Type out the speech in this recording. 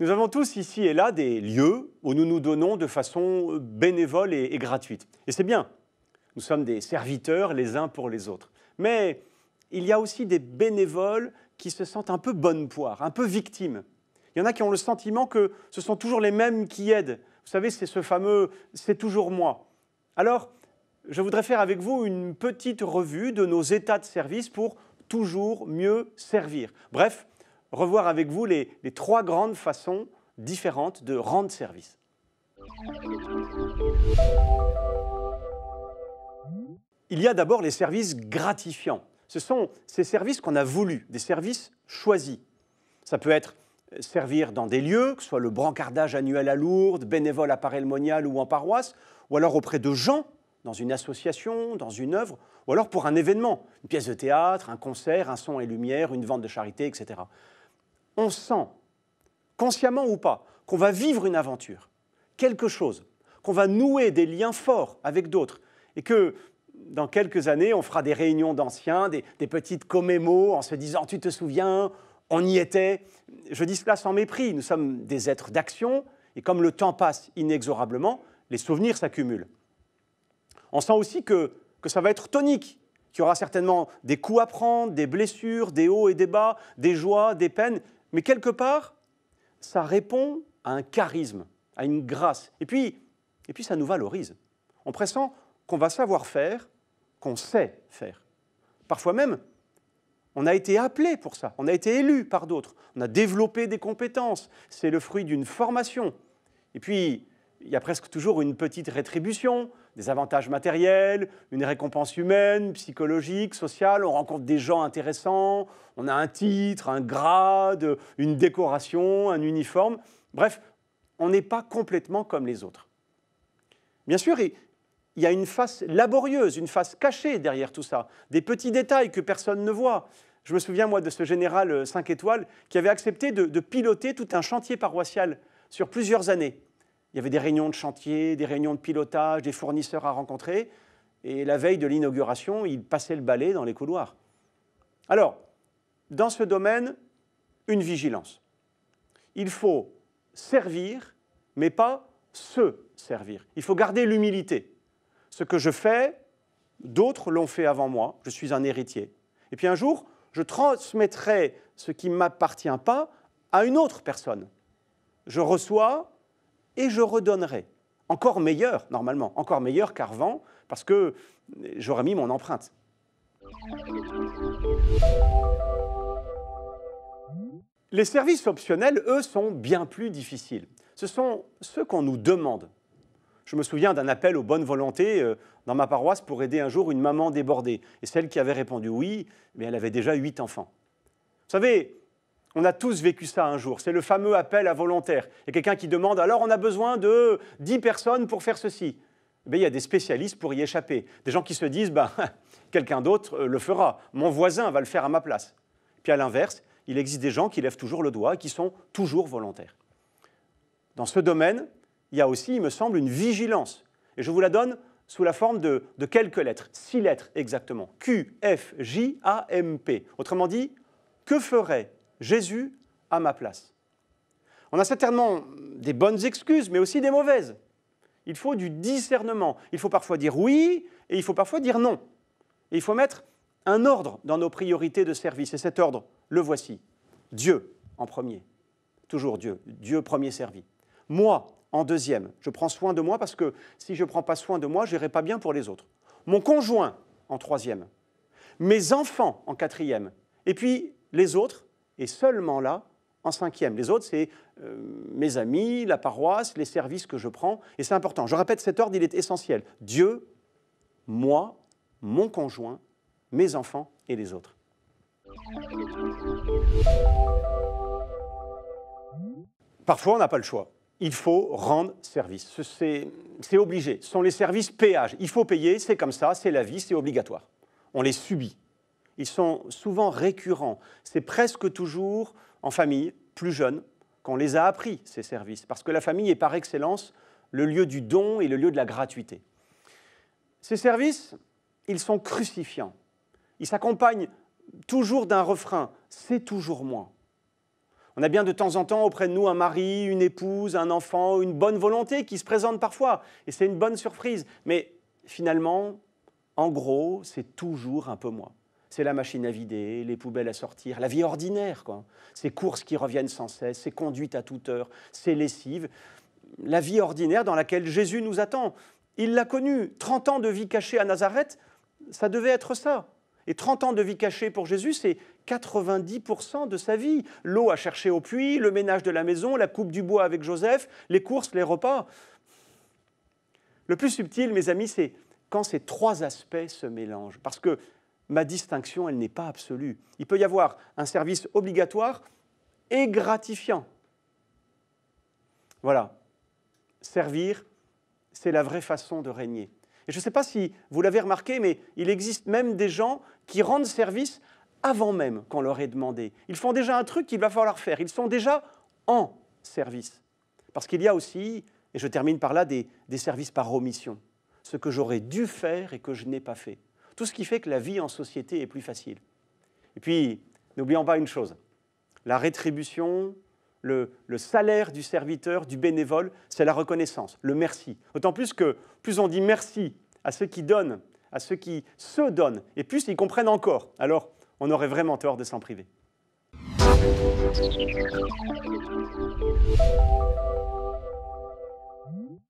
Nous avons tous ici et là des lieux où nous nous donnons de façon bénévole et, gratuite. Et c'est bien. Nous sommes des serviteurs les uns pour les autres. Mais il y a aussi des bénévoles qui se sentent un peu bonne poire, un peu victimes. Il y en a qui ont le sentiment que ce sont toujours les mêmes qui aident. Vous savez, c'est ce fameux c'est toujours moi. Alors, je voudrais faire avec vous une petite revue de nos états de service pour toujours mieux servir. Bref, revoir avec vous les, trois grandes façons différentes de rendre service. Il y a d'abord les services gratifiants. Ce sont ces services qu'on a voulu, des services choisis. Ça peut être euh, servir dans des lieux, que ce soit le brancardage annuel à Lourdes, bénévole à paray le ou en paroisse, ou alors auprès de gens dans une association, dans une œuvre, ou alors pour un événement, une pièce de théâtre, un concert, un son et lumière, une vente de charité, etc. On sent, consciemment ou pas, qu'on va vivre une aventure, quelque chose, qu'on va nouer des liens forts avec d'autres, et que dans quelques années, on fera des réunions d'anciens, des, petites commémos en se disant Tu te souviens, on y était. Je dis cela sans mépris, nous sommes des êtres d'action, et comme le temps passe inexorablement, les souvenirs s'accumulent. On sent aussi que, que ça va être tonique, qu'il y aura certainement des coups à prendre, des blessures, des hauts et des bas, des joies, des peines, mais quelque part, ça répond à un charisme, à une grâce. Et puis, et puis ça nous valorise. On pressent qu'on va savoir faire, qu'on sait faire. Parfois même, on a été appelé pour ça, on a été élu par d'autres, on a développé des compétences, c'est le fruit d'une formation. Et puis, il y a presque toujours une petite rétribution, des avantages matériels, une récompense humaine, psychologique, sociale, on rencontre des gens intéressants, on a un titre, un grade, une décoration, un uniforme. Bref, on n'est pas complètement comme les autres. Bien sûr, il y a une face laborieuse, une face cachée derrière tout ça, des petits détails que personne ne voit. Je me souviens, moi, de ce général 5 euh, étoiles qui avait accepté de piloter tout un chantier paroissial sur plusieurs années il y avait des réunions de chantier, des réunions de pilotage, des fournisseurs à rencontrer. Et la veille de l'inauguration, il passait le balai dans les couloirs. Alors, dans ce domaine, une vigilance. Il faut servir, mais pas se servir. Il faut garder l'humilité. Ce que je fais, d'autres l'ont fait avant moi, je suis un héritier. Et puis un jour, je transmettrai ce qui ne m'appartient pas à une autre personne. Je reçois, et je redonnerai. Encore meilleur, normalement, encore meilleur qu'avant, parce que j'aurais mis mon empreinte. Les services optionnels, eux, sont bien plus difficiles. Ce sont ceux qu'on nous demande. Je me souviens d'un appel aux bonnes volontés euh, dans ma paroisse pour aider un jour une maman débordée. Et celle qui avait répondu oui, mais elle avait déjà huit enfants. Vous savez, on a tous vécu ça un jour. C'est le fameux appel à volontaire. Il y a quelqu'un qui demande alors on a besoin de 10 personnes pour faire ceci. Eh il y a des spécialistes pour y échapper. Des gens qui se disent ben, quelqu'un d'autre euh, le fera. Mon voisin va le faire à ma place. Puis à l'inverse, il existe des gens qui lèvent toujours le doigt et qui sont toujours volontaires. Dans ce domaine, il y a aussi, il me semble, une vigilance. Et je vous la donne sous la forme de, de quelques lettres, six lettres exactement. Q, F, J, A, M, P. Autrement dit, que ferait Jésus à ma place. On a certainement des bonnes excuses, mais aussi des mauvaises. Il faut du discernement. Il faut parfois dire oui et il faut parfois dire non. il faut mettre un ordre dans nos priorités de service. Et cet ordre, le voici. Dieu en premier. Toujours Dieu. Dieu premier servi. Moi en deuxième. Je prends soin de moi parce que si je ne prends pas soin de moi, je n'irai pas bien pour les autres. Mon conjoint en troisième. Mes enfants en quatrième. Et puis les autres et seulement là, en cinquième. Les autres, c'est euh, mes amis, la paroisse, les services que je prends, et c'est important. Je répète, cet ordre, il est essentiel. Dieu, moi, mon conjoint, mes enfants et les autres. Parfois, on n'a pas le choix. Il faut rendre service. C'est obligé. Ce sont les services péage. Il faut payer, c'est comme ça, c'est la vie, c'est obligatoire. On les subit ils sont souvent récurrents. C'est presque toujours en famille, plus jeune, qu'on les a appris, ces services, parce que la famille est par excellence le lieu du don et le lieu de la gratuité. Ces services, ils sont crucifiants. Ils s'accompagnent toujours d'un refrain, c'est toujours moi. On a bien de temps en temps auprès de nous un mari, une épouse, un enfant, une bonne volonté qui se présente parfois, et c'est une bonne surprise. Mais finalement, en gros, c'est toujours un peu moi c'est la machine à vider, les poubelles à sortir, la vie ordinaire, quoi. Ces courses qui reviennent sans cesse, ces conduites à toute heure, ces lessives. La vie ordinaire dans laquelle Jésus nous attend. Il l'a connue. 30 ans de vie cachée à Nazareth, ça devait être ça. Et 30 ans de vie cachée pour Jésus, c'est 90% de sa vie. L'eau à chercher au puits, le ménage de la maison, la coupe du bois avec Joseph, les courses, les repas. Le plus subtil, mes amis, c'est quand ces trois aspects se mélangent. Parce que ma distinction, elle n'est pas absolue. Il peut y avoir un service obligatoire et gratifiant. Voilà. Servir, c'est la vraie façon de régner. Et je ne sais pas si vous l'avez remarqué, mais il existe même des gens qui rendent service avant même qu'on leur ait demandé. Ils font déjà un truc qu'il va falloir faire. Ils sont déjà en service. Parce qu'il y a aussi, et je termine par là, des, des services par omission. Ce que j'aurais dû faire et que je n'ai pas fait. Tout ce qui fait que la vie en société est plus facile. Et puis, n'oublions pas une chose, la rétribution, le, le, salaire du serviteur, du bénévole, c'est la reconnaissance, le merci. Autant plus que plus on dit merci à ceux qui donnent, à ceux qui se donnent, et plus ils comprennent encore, alors on aurait vraiment tort de s'en priver.